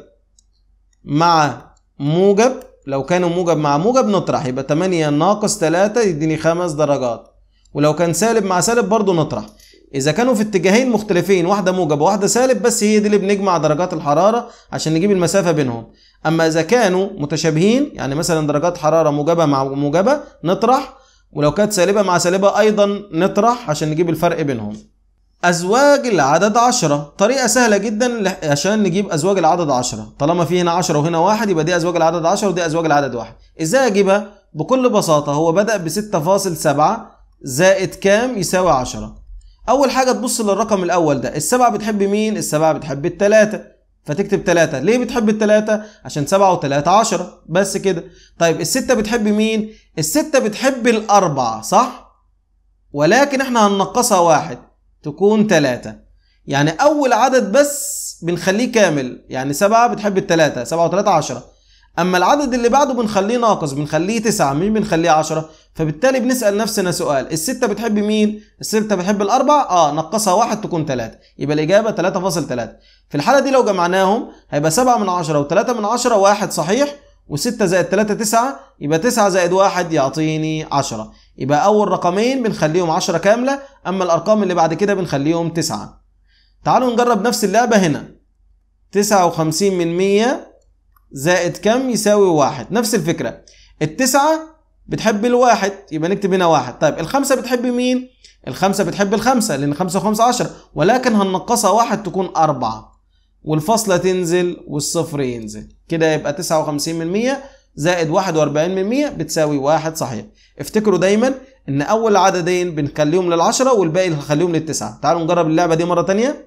مع موجب لو كانوا موجب مع موجب نطرح يبقى 8 ناقص 3 يديني 5 درجات ولو كان سالب مع سالب برضه نطرح اذا كانوا في اتجاهين مختلفين واحده موجب وواحده سالب بس هي دي اللي بنجمع درجات الحراره عشان نجيب المسافه بينهم اما اذا كانوا متشابهين يعني مثلا درجات حراره موجبه مع موجبه نطرح ولو كانت سالبه مع سالبه ايضا نطرح عشان نجيب الفرق بينهم أزواج العدد عشرة طريقة سهلة جدا عشان نجيب أزواج العدد عشرة طالما في هنا عشرة وهنا واحد يبقى دي أزواج العدد عشرة ودي أزواج العدد واحد إزاي أجيبها؟ بكل بساطة هو بدأ بستة فاصل سبعة زائد كام يساوي عشرة أول حاجة تبص للرقم الأول ده السبعة بتحب مين؟ السبعة بتحب التلاتة فتكتب تلاتة ليه بتحب التلاتة؟ عشان سبعة وتلاتة عشرة بس كده طيب الستة بتحب مين؟ الستة بتحب الأربعة صح؟ ولكن احنا هننقصها واحد تكون تلاتة يعني أول عدد بس بنخليه كامل يعني سبعة بتحب التلاتة سبعة وتلاتة عشرة أما العدد اللي بعده بنخليه ناقص بنخليه تسعة مش بنخليه عشرة فبالتالي بنسأل نفسنا سؤال الستة بتحب مين؟ الستة بتحب الأربعة آه نقصها واحد تكون تلاتة يبقى الإجابة ثلاثة فاصل ثلاثة في الحالة دي لو جمعناهم هيبقى سبعة من عشرة وثلاثة من عشرة واحد صحيح وستة زائد تلاتة تسعة يبقى تسعة زائد واحد يعطيني عشرة يبقى اول رقمين بنخليهم 10 كامله اما الارقام اللي بعد كده بنخليهم 9 تعالوا نجرب نفس اللعبه هنا 59 من 100 زائد كم يساوي 1 نفس الفكره التسعه بتحب الواحد يبقى نكتب هنا واحد طيب الخمسه بتحب مين الخمسه بتحب الخمسه لان خمسه وخمسه 10 ولكن هننقصها واحد تكون 4 والفاصله تنزل والصفر ينزل كده يبقى 59 من 100 زائد 41 من 100 بتساوي 1 صحيح افتكروا دايما ان اول عددين بنخليهم للعشرة والباقي هنخليهم للتسعة تعالوا نجرب اللعبة دي مرة تانية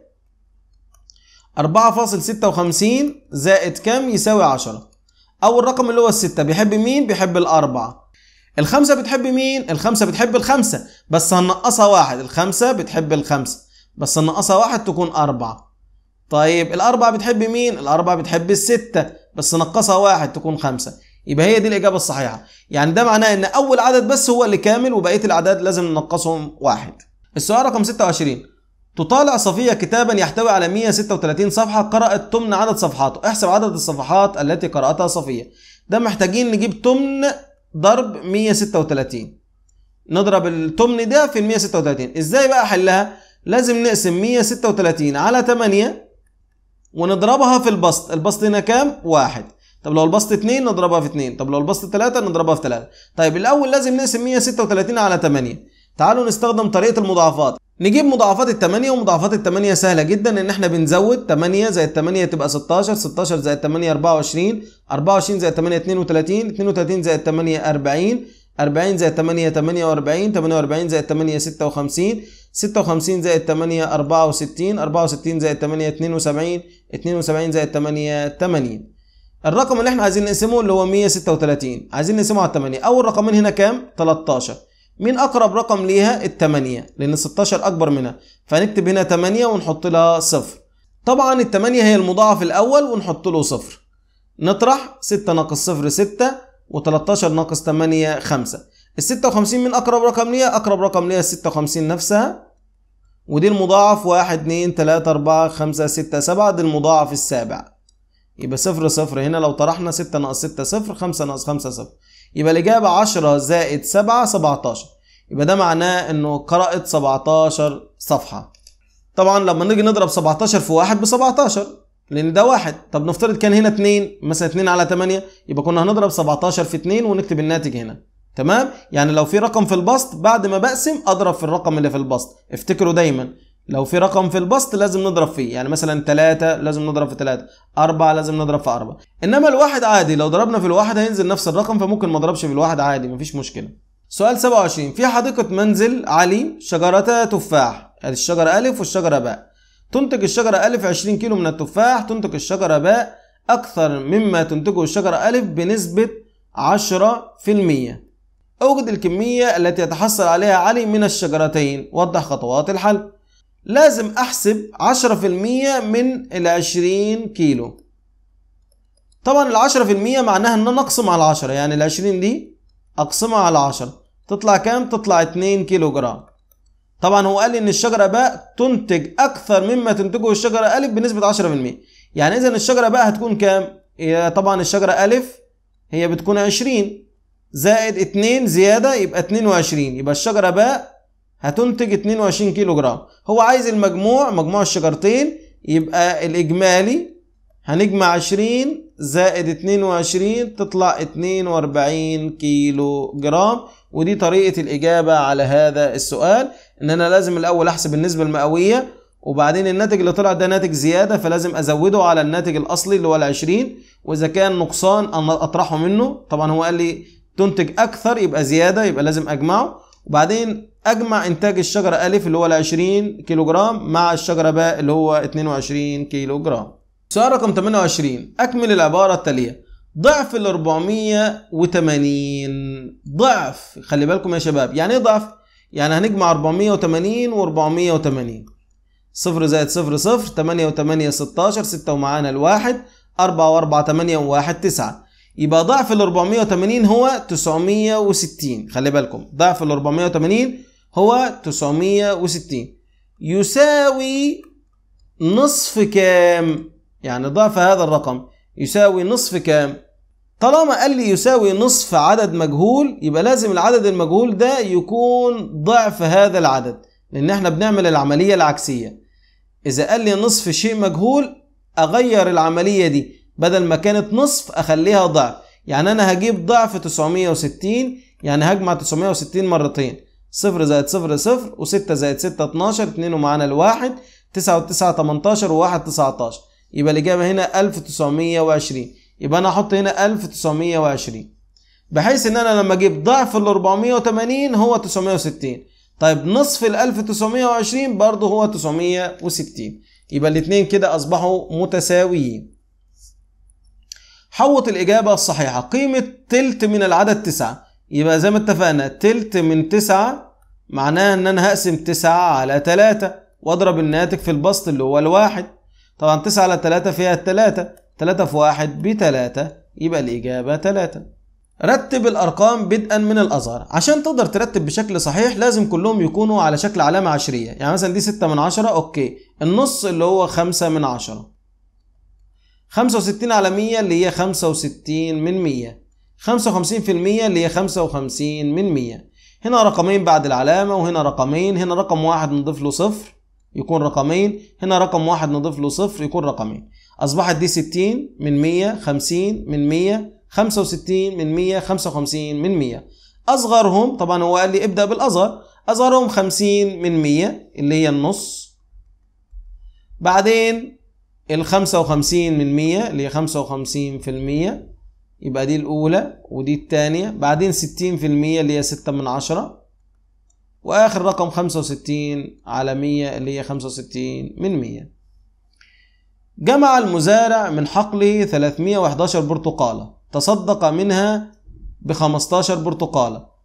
4.56 زائد كام يساوي 10 اول رقم اللي هو الستة بيحب مين بيحب الاربعة الخمسة بتحب مين الخمسة بتحب الخمسة بس هنقصها واحد الخمسة بتحب الخمسة بس هنقصها واحد تكون أربعة طيب الأربعة بتحب مين الأربعة بتحب الستة بس نقصها واحد تكون خمسة يبقى هي دي الاجابه الصحيحه يعني ده معناه ان اول عدد بس هو اللي كامل وبقيه الاعداد لازم ننقصهم واحد السؤال رقم 26 تطالع صفيه كتابا يحتوي على 136 صفحه قرات تمن عدد صفحاته احسب عدد الصفحات التي قراتها صفيه ده محتاجين نجيب تمن ضرب 136 نضرب التمن ده في ال 136 ازاي بقى احلها لازم نقسم 136 على 8 ونضربها في البسط البسط هنا كام واحد طب لو البسط 2 نضربها في 2 طب لو البسط 3 نضربها في 3 طيب الاول لازم نقسم 136 على 8 تعالوا نستخدم طريقه المضاعفات نجيب مضاعفات ال 8 ومضاعفات ال 8 سهله جدا ان احنا بنزود 8 زائد 8 تبقى 16 16 زائد 8 24 24 زائد 8 32 32 زائد 8 40 40 زائد 8 48 48 زائد 8 56 56 زائد 8 64 64 زائد 8 72 72 زائد 8 80 الرقم اللي احنا عايزين نقسمه اللي هو 136 عايزين نقسمه على 8 اول رقمين هنا كام 13 مين اقرب رقم ليها ال 8 لان 16 اكبر منها فهنكتب هنا 8 ونحط لها صفر طبعا ال 8 هي المضاعف الاول ونحط له صفر نطرح 6 ناقص 0 6 و13 ناقص 8 5 ال 56 من اقرب رقم ليها اقرب رقم ليها 56 نفسها ودي المضاعف 1 2 3 4 5 6 7 دي المضاعف السابع يبقى صفر صفر هنا لو طرحنا 6 ناقص 6 صفر 5 ناقص 5 صفر يبقى الإجابة 10 زائد 7 17 يبقى ده معناه إنه قرأت 17 صفحة طبعا لما نيجي نضرب 17 في 1 ب 17 لأن ده 1 طب نفترض كان هنا 2 مثلا 2 على 8 يبقى كنا هنضرب 17 في 2 ونكتب الناتج هنا تمام يعني لو في رقم في البسط بعد ما بقسم اضرب في الرقم اللي في البسط افتكروا دايما لو في رقم في البسط لازم نضرب فيه يعني مثلا 3 لازم نضرب في 3 4 لازم نضرب في 4 انما الواحد عادي لو ضربنا في الواحد هينزل نفس الرقم فممكن ما اضربش في الواحد عادي مفيش مشكله سؤال 27 في حديقه منزل علي شجرتا تفاح الشجره الف والشجره باء تنتج الشجره الف 20 كيلو من التفاح تنتج الشجره باء اكثر مما تنتجه الشجره الف بنسبه 10% اوجد الكميه التي يتحصل عليها علي من الشجرتين وضح خطوات الحل لازم احسب 10% من ال 20 كيلو طبعا ال 10% معناها ان انا اقسم على 10 يعني ال 20 دي اقسمها على 10 تطلع كام؟ تطلع 2 كيلو جرام طبعا هو قال لي ان الشجره بقى تنتج اكثر مما تنتجه الشجره الف بنسبه 10% يعني اذا الشجره بقى هتكون كام؟ طبعا الشجره الف هي بتكون 20 زائد 2 زياده يبقى 22 يبقى الشجره باء هتنتج 22 كيلو جرام هو عايز المجموع مجموع الشجرتين يبقى الإجمالي هنجمع 20 زائد 22 تطلع 42 كيلو جرام ودي طريقة الإجابة على هذا السؤال إن أنا لازم الأول أحسب النسبة المئوية وبعدين الناتج اللي طلع ده ناتج زيادة فلازم أزوده على الناتج الأصلي اللي هو العشرين وإذا كان نقصان أنا أطرحه منه طبعا هو قال لي تنتج أكثر يبقى زيادة يبقى لازم أجمعه وبعدين اجمع انتاج الشجره ا اللي هو ال 20 كيلو جرام مع الشجره ب اللي هو 22 كيلو جرام سؤال رقم 28 اكمل العباره التاليه ضعف ال 480 ضعف خلي بالكم يا شباب يعني ايه ضعف يعني هنجمع 480 و 480 صفر زائد صفر صفر 8 و8 16 6 ومعانا الواحد 4 و4 8 و1 9 يبقى ضعف ال 480 هو 960 خلي بالكم ضعف ال 480 هو 960 يساوي نصف كام يعني ضعف هذا الرقم يساوي نصف كام طالما قال لي يساوي نصف عدد مجهول يبقى لازم العدد المجهول ده يكون ضعف هذا العدد لان احنا بنعمل العملية العكسية اذا قال لي نصف شيء مجهول اغير العملية دي بدل ما كانت نصف اخليها ضعف يعني انا هجيب ضعف 960 يعني هجمع 960 مرتين صفر زائد صفر صفر و6 زائد 6 12 اتنين ومعانا الواحد 9 و9 18 و1 19 يبقى الإجابة هنا 1920 يبقى أنا أحط هنا 1920 بحيث إن أنا لما أجيب ضعف ال 480 هو 960 طيب نصف ال 1920 برضه هو 960 يبقى الاتنين كده أصبحوا متساويين حوط الإجابة الصحيحة قيمة تلت من العدد تسعة يبقى زي ما اتفقنا تلت من تسعة معناها ان انا هقسم 9 على 3 واضرب الناتج في البسط اللي هو الواحد طبعا 9 على 3 فيها 3 3 في 1 ب 3 يبقى الإجابة 3 رتب الأرقام بدءا من الأصغر عشان تقدر ترتب بشكل صحيح لازم كلهم يكونوا على شكل علامة عشرية يعني مثلا دي 6 من 10 أوكي النص اللي هو 5 من 10 65 على 100 اللي هي 65 من 100 55% اللي هي 55 من 100 هنا رقمين بعد العلامة وهنا رقمين هنا رقم واحد نضيف له صفر يكون رقمين هنا رقم واحد نضيف له صفر يكون رقمين أصبحت دي 60 من 100 50 من 100 65 من 100 55 من 100 أصغرهم طبعا هو قال لي ابدأ بالأصغر أصغرهم 50 من 100 اللي هي النص بعدين ال 55 من 100 اللي هي 55 في المية يبقى دي الأولى ودي التانية بعدين ستين في المية اللي هي ستة من عشرة وآخر رقم خمسة وستين على مية اللي هي خمسة وستين من مية جمع المزارع من حقله 311 برتقالة تصدق منها ب 15 برتقالة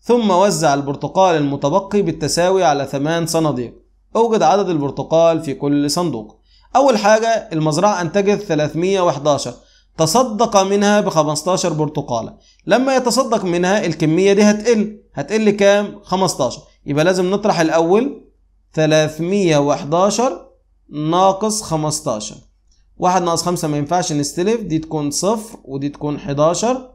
ثم وزع البرتقال المتبقي بالتساوي على ثمان صناديق أوجد عدد البرتقال في كل صندوق أول حاجة المزرعة أنتجت 311 تصدق منها ب 15 برتقاله لما يتصدق منها الكميه دي هتقل هتقل كام 15 يبقى لازم نطرح الاول 311 ناقص 15 واحد ناقص خمسة ما ينفعش نستلف دي تكون صفر ودي تكون 11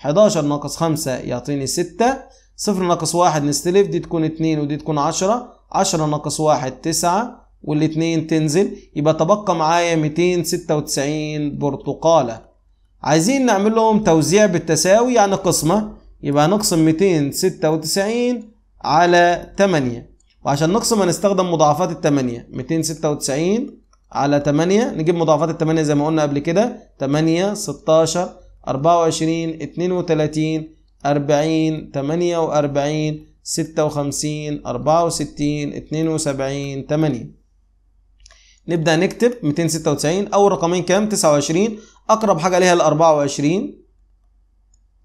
11 ناقص خمسة يعطيني ستة صفر ناقص واحد نستلف دي تكون اتنين ودي تكون عشرة عشرة ناقص واحد تسعة والاثنين تنزل يبقى تبقى معايا 296 برتقالة عايزين نعمل لهم توزيع بالتساوي يعني قسمة يبقى هنقسم 296 على 8 وعشان نقسم هنستخدم مضاعفات ال 8 296 على 8 نجيب مضاعفات ال 8 زي ما قلنا قبل كده 8 16 24 32 40 48 56 64 72 8 نبدأ نكتب 296 أول رقمين كام 29 أقرب حاجة ليها ال 24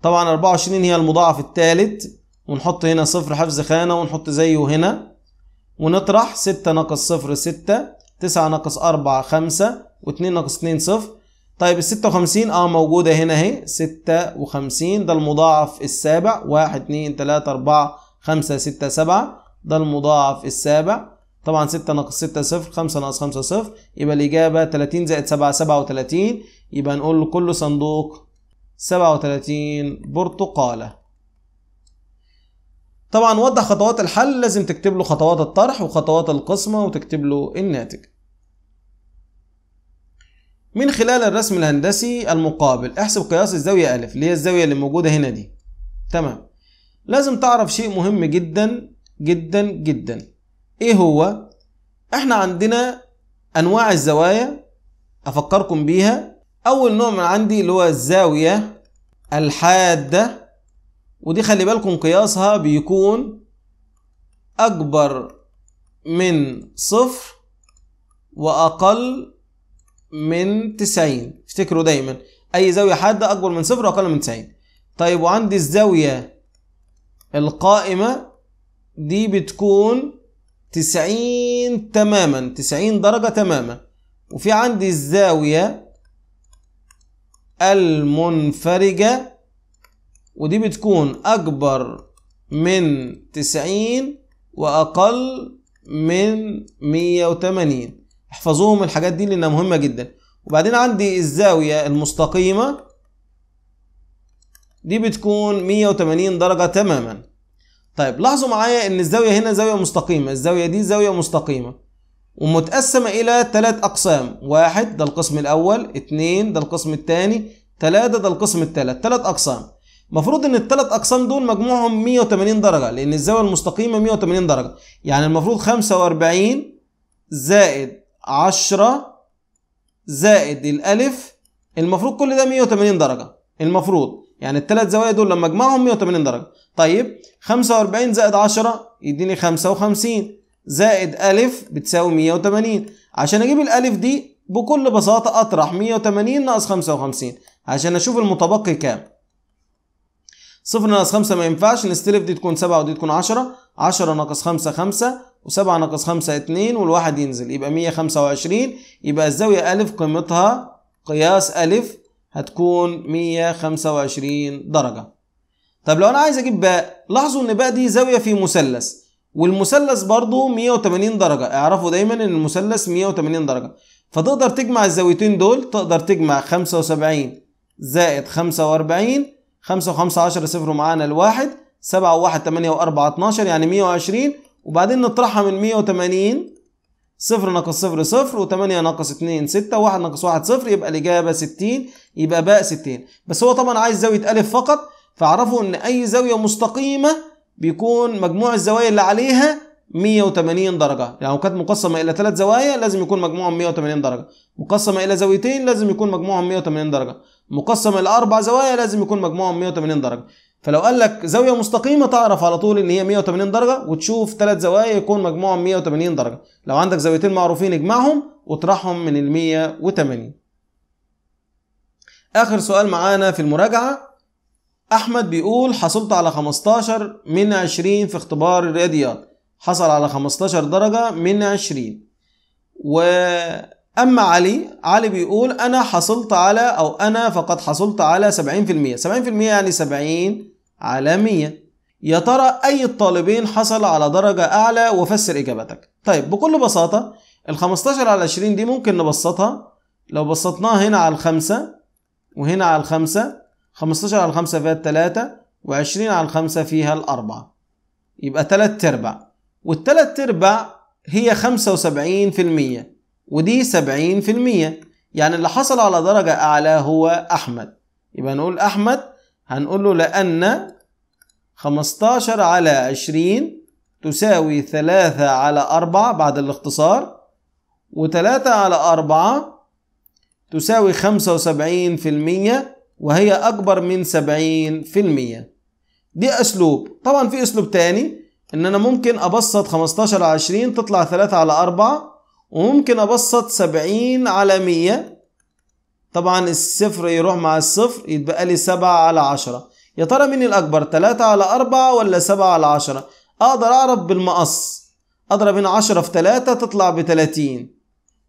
طبعا 24 هي المضاعف الثالث ونحط هنا صفر حفظ خانة ونحط زيه هنا ونطرح 6 ناقص 0 6 9 ناقص 4 5 و2 ناقص 2 0 طيب ال 56 اه موجودة هنا اهي 56 ده المضاعف السابع 1 2 3 4 5 6 7 ده المضاعف السابع طبعا 6 ناقص 6 صفر 5 ناقص 5 صفر يبقى الإجابة 30 زائد 7 37 يبقى نقول له كل صندوق 37 برتقالة طبعا وضح خطوات الحل لازم تكتب له خطوات الطرح وخطوات القسمة وتكتب له الناتج من خلال الرسم الهندسي المقابل احسب قياس الزاوية أ اللي هي الزاوية اللي موجودة هنا دي تمام لازم تعرف شيء مهم جدا جدا جدا ايه هو احنا عندنا انواع الزوايا افكركم بيها اول نوع من عندي اللي هو الزاويه الحاده ودي خلي بالكم قياسها بيكون اكبر من صفر واقل من تسعين افتكروا دايما اي زاويه حاده اكبر من صفر واقل من تسعين طيب وعندي الزاويه القائمه دي بتكون 90 تماما 90 درجة تماما وفي عندي الزاوية المنفرجة ودي بتكون أكبر من 90 وأقل من 180 احفظوهم الحاجات دي لأنها مهمة جدا وبعدين عندي الزاوية المستقيمة دي بتكون 180 درجة تماما طيب لاحظوا معايا ان الزاويه هنا زاويه مستقيمه الزاويه دي زاويه مستقيمه ومتقسمه الى ثلاث اقسام واحد ده القسم الاول اتنين ده القسم الثاني ثلاثة ده القسم الثالث ثلاث اقسام المفروض ان الثلاث اقسام دول مجموعهم 180 درجه لان الزاويه المستقيمه 180 درجه يعني المفروض 45 زائد 10 زائد الالف المفروض كل ده 180 درجه المفروض يعني الثلاث زوايا دول لما اجمعهم 180 درجة طيب 45 زائد 10 يديني 55 زائد ألف بتساوي 180 عشان أجيب الألف دي بكل بساطة أطرح 180 ناقص 55 عشان أشوف المتبقي كام صفر ناقص 5 ما ينفعش نستلف دي تكون 7 ودي تكون 10 10 ناقص 5 5 و7 ناقص 5 2 والواحد ينزل يبقى 125 يبقى الزاوية ألف قيمتها قياس ألف هتكون 125 درجة طب لو انا عايز اجيب باء لاحظوا ان باء دي زاوية في مثلث والمثلث برضو 180 درجة اعرفوا دايما ان المثلث 180 درجة فتقدر تجمع الزاويتين دول تقدر تجمع 75 زائد 45 5 و5 10 صفر معانا الواحد 7 و1 8 و4 12 يعني 120 وبعدين نطرحها من 180 صفر ناقص صفر صفر و8 ناقص 2 6 و1 ناقص 1 صفر يبقى الاجابه 60 يبقى باء 60 بس هو طبعا عايز زاويه الف فقط فاعرفوا ان اي زاويه مستقيمه بيكون مجموع الزوايا اللي عليها 180 درجه يعني لو كانت مقسمه الى ثلاث زوايا لازم يكون مجموعهم 180 درجه مقسمه الى زاويتين لازم يكون مجموعهم 180 درجه مقسمه الى اربع زوايا لازم يكون مجموعهم 180 درجه فلو قال لك زاويه مستقيمه تعرف على طول ان هي 180 درجه وتشوف ثلاث زوايا يكون مجموعهم 180 درجه لو عندك زاويتين معروفين اجمعهم واطرحهم من ال 180 اخر سؤال معانا في المراجعه احمد بيقول حصلت على 15 من 20 في اختبار الرياضيات حصل على 15 درجه من 20 و اما علي علي بيقول انا حصلت على او انا فقد حصلت على 70% 70% يعني 70 على 100 يا ترى أي الطالبين حصل على درجة أعلى وفسر إجابتك طيب بكل بساطة ال 15 على 20 دي ممكن نبسطها لو بسطناها هنا على الخمسة وهنا على الخمسة 15 على 5 فيها الثلاثة و20 على 5 فيها الأربعة يبقى ثلاث أرباع والثلاث أرباع هي 75% ودي 70% يعني اللي حصل على درجة أعلى هو أحمد يبقى نقول أحمد 75% هنقول له لأن 15 على 20 تساوي 3 على 4 بعد الاختصار و3 على 4 تساوي 75% وهي أكبر من 70% دي أسلوب طبعا في أسلوب تاني إن أنا ممكن أبسط 15 على 20 تطلع 3 على 4 وممكن أبسط 70 على 100 طبعا الصفر يروح مع الصفر يتبقى لي 7 على 10 يا ترى مين الأكبر 3 على 4 ولا 7 على 10 أقدر أعرف بالمقص أضرب هنا 10 في 3 تطلع ب 30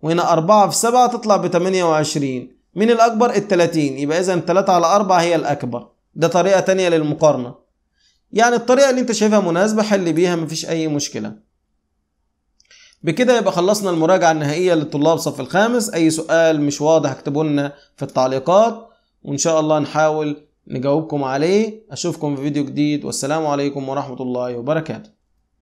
وهنا 4 في 7 تطلع ب 28 مين الأكبر ال 30 يبقى إذا 3 على 4 هي الأكبر ده طريقة تانية للمقارنة يعني الطريقة اللي أنت شايفها مناسبة حل بيها مفيش أي مشكلة بكده يبقى خلصنا المراجعة النهائية للطلاب صف الخامس أي سؤال مش واضح اكتبوا لنا في التعليقات وإن شاء الله نحاول نجاوبكم عليه أشوفكم في فيديو جديد والسلام عليكم ورحمة الله وبركاته